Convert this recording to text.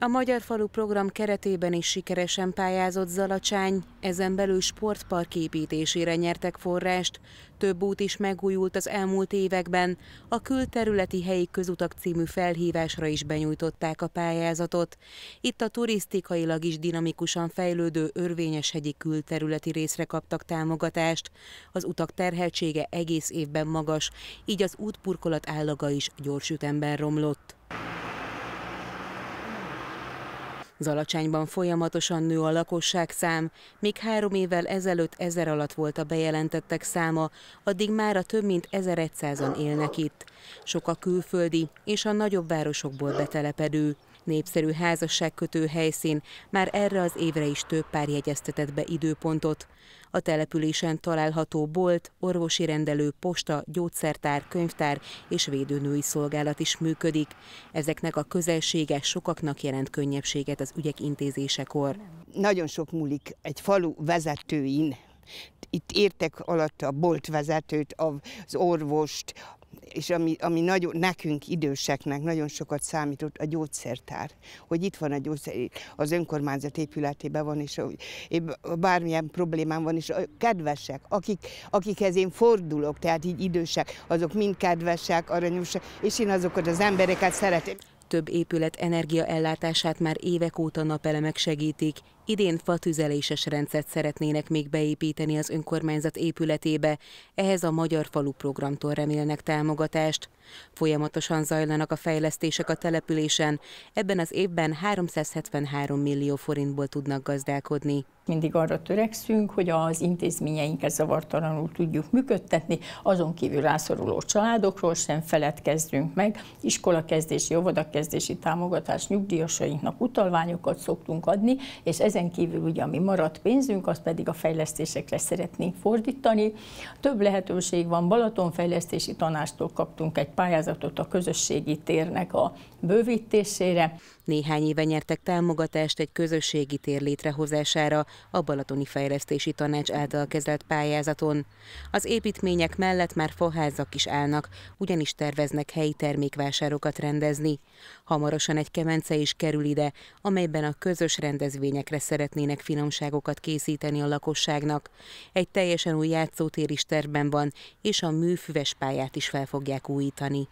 A Magyar Falu program keretében is sikeresen pályázott Zalacsány, ezen belül sportpark építésére nyertek forrást. Több út is megújult az elmúlt években, a külterületi helyi közutak című felhívásra is benyújtották a pályázatot. Itt a turisztikailag is dinamikusan fejlődő hegyi külterületi részre kaptak támogatást. Az utak terheltsége egész évben magas, így az útburkolat állaga is gyors ütemben romlott. Zalacsányban folyamatosan nő a lakosság szám, még három évvel ezelőtt ezer alatt volt a bejelentettek száma, addig már a több mint 1100-an élnek itt. Sok a külföldi és a nagyobb városokból betelepedő. Népszerű házasságkötő helyszín, már erre az évre is több pár jegyeztetett be időpontot. A településen található bolt, orvosi rendelő, posta, gyógyszertár, könyvtár és védőnői szolgálat is működik. Ezeknek a közelsége sokaknak jelent könnyebbséget az ügyek intézésekor. Nagyon sok múlik egy falu vezetőin, itt értek alatt a boltvezetőt, az orvost, és ami, ami nagyon, nekünk időseknek nagyon sokat számított, a gyógyszertár. Hogy itt van a gyógyszer, az önkormányzat épületében van, és bármilyen problémám van, és kedvesek, akik, akikhez én fordulok, tehát így idősek, azok mind kedvesek, aranyosak, és én azokat az embereket szeretem. Több épület energiaellátását már évek óta napelemek segítik, Idén fatüzeléses rendszert szeretnének még beépíteni az önkormányzat épületébe, ehhez a Magyar Falu programtól remélnek támogatást. Folyamatosan zajlanak a fejlesztések a településen, ebben az évben 373 millió forintból tudnak gazdálkodni. Mindig arra törekszünk, hogy az intézményeinket zavartalanul tudjuk működtetni, azon kívül rászoruló családokról sem feledkezzünk meg, iskolakezdési, óvodakezdési támogatás nyugdíjasainknak utalványokat szoktunk adni, és ezen ezen kívül ugye, ami maradt pénzünk, azt pedig a fejlesztésekre szeretnénk fordítani. Több lehetőség van, Balatonfejlesztési Tanástól kaptunk egy pályázatot a közösségi térnek a bővítésére. Néhány éve nyertek támogatást egy közösségi tér létrehozására a Balatoni Fejlesztési Tanács által kezelt pályázaton. Az építmények mellett már faházak is állnak, ugyanis terveznek helyi termékvásárokat rendezni. Hamarosan egy kemence is kerül ide, amelyben a közös rendezvényekre szeretnének finomságokat készíteni a lakosságnak. Egy teljesen új játszótér is tervben van, és a műfüves pályát is fel fogják újítani.